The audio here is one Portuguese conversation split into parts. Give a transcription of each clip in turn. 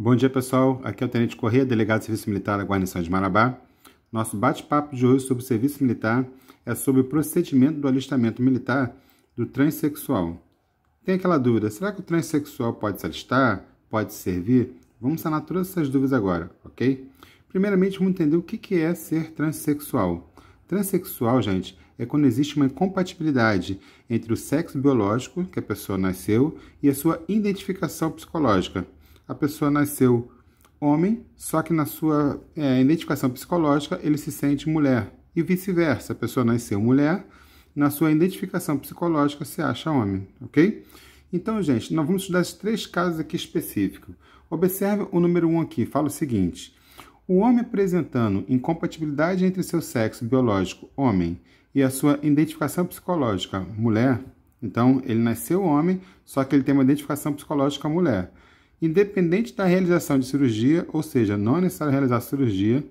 Bom dia, pessoal. Aqui é o Tenente Corrêa, delegado de Serviço Militar da Guarnição de Marabá. Nosso bate-papo de hoje sobre o serviço militar é sobre o procedimento do alistamento militar do transexual. Tem aquela dúvida, será que o transexual pode se alistar? Pode servir? Vamos sanar todas essas dúvidas agora, ok? Primeiramente, vamos entender o que é ser transexual. Transsexual, gente, é quando existe uma incompatibilidade entre o sexo biológico que a pessoa nasceu e a sua identificação psicológica, a pessoa nasceu homem, só que na sua é, identificação psicológica ele se sente mulher. E vice-versa, a pessoa nasceu mulher, na sua identificação psicológica se acha homem, ok? Então, gente, nós vamos estudar esses três casos aqui específicos. Observe o número 1 um aqui, fala o seguinte. O homem apresentando incompatibilidade entre seu sexo biológico, homem, e a sua identificação psicológica, mulher, então ele nasceu homem, só que ele tem uma identificação psicológica mulher independente da realização de cirurgia, ou seja, não é necessário realizar cirurgia,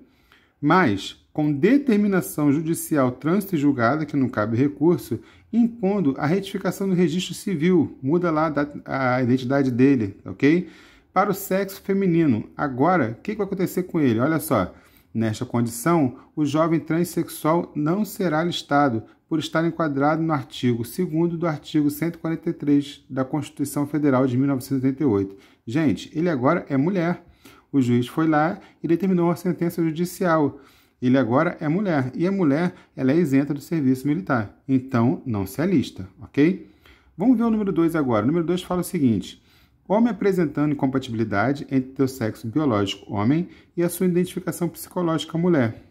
mas com determinação judicial trânsito e julgada, que não cabe recurso, impondo a retificação do registro civil, muda lá a identidade dele, ok? Para o sexo feminino. Agora, o que, que vai acontecer com ele? Olha só. Nesta condição, o jovem transexual não será listado por estar enquadrado no artigo 2 do artigo 143 da Constituição Federal de 1988. Gente, ele agora é mulher. O juiz foi lá e determinou a sentença judicial. Ele agora é mulher e a mulher ela é isenta do serviço militar. Então, não se alista, ok? Vamos ver o número 2 agora. O número 2 fala o seguinte: homem apresentando incompatibilidade entre seu sexo biológico homem e a sua identificação psicológica mulher.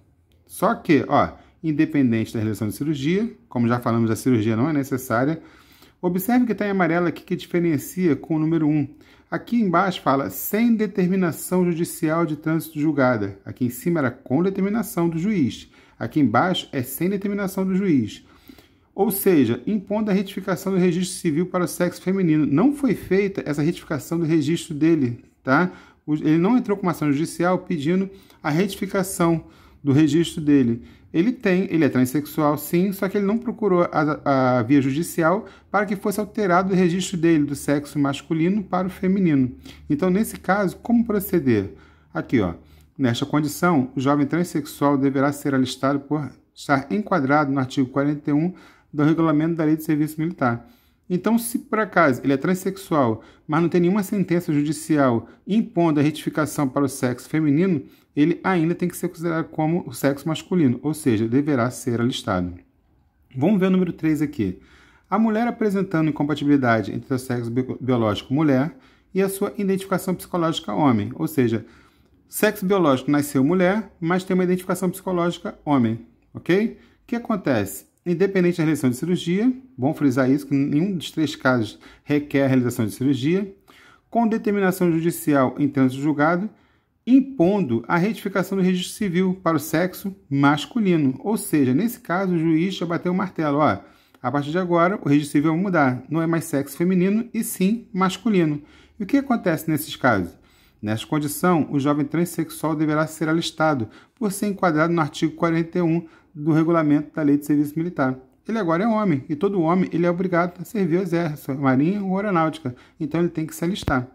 Só que, ó, independente da relação de cirurgia, como já falamos, a cirurgia não é necessária. Observe que está em amarelo aqui que diferencia com o número 1. Aqui embaixo fala sem determinação judicial de trânsito julgada. Aqui em cima era com determinação do juiz. Aqui embaixo é sem determinação do juiz. Ou seja, impondo a retificação do registro civil para o sexo feminino. Não foi feita essa retificação do registro dele, tá? Ele não entrou com uma ação judicial pedindo a retificação do registro dele. Ele tem, ele é transexual, sim, só que ele não procurou a, a via judicial para que fosse alterado o registro dele do sexo masculino para o feminino. Então, nesse caso, como proceder? Aqui, ó. Nesta condição, o jovem transexual deverá ser alistado por estar enquadrado no artigo 41 do regulamento da Lei de Serviço Militar. Então, se por acaso ele é transexual, mas não tem nenhuma sentença judicial impondo a retificação para o sexo feminino, ele ainda tem que ser considerado como o sexo masculino, ou seja, deverá ser alistado. Vamos ver o número 3 aqui. A mulher apresentando incompatibilidade entre o sexo biológico mulher e a sua identificação psicológica homem, ou seja, sexo biológico nasceu mulher, mas tem uma identificação psicológica homem, ok? O que acontece? Independente da realização de cirurgia, bom frisar isso, que nenhum dos três casos requer a realização de cirurgia, com determinação judicial em trânsito julgado, impondo a retificação do registro civil para o sexo masculino. Ou seja, nesse caso, o juiz já bateu o martelo. Ó, a partir de agora, o registro civil vai mudar. Não é mais sexo feminino e sim masculino. E o que acontece nesses casos? Nesta condição, o jovem transexual deverá ser alistado, por ser enquadrado no artigo 41 do regulamento da Lei de Serviço Militar. Ele agora é homem, e todo homem ele é obrigado a servir o exército, marinha ou aeronáutica, então ele tem que se alistar.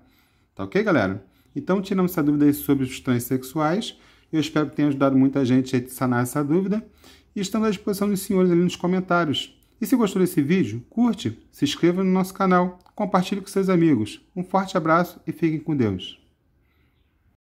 Tá ok, galera? Então tiramos essa dúvida aí sobre os transexuais. Eu espero que tenha ajudado muita gente a sanar essa dúvida. E estamos à disposição dos senhores ali nos comentários. E se gostou desse vídeo, curte, se inscreva no nosso canal, compartilhe com seus amigos. Um forte abraço e fiquem com Deus.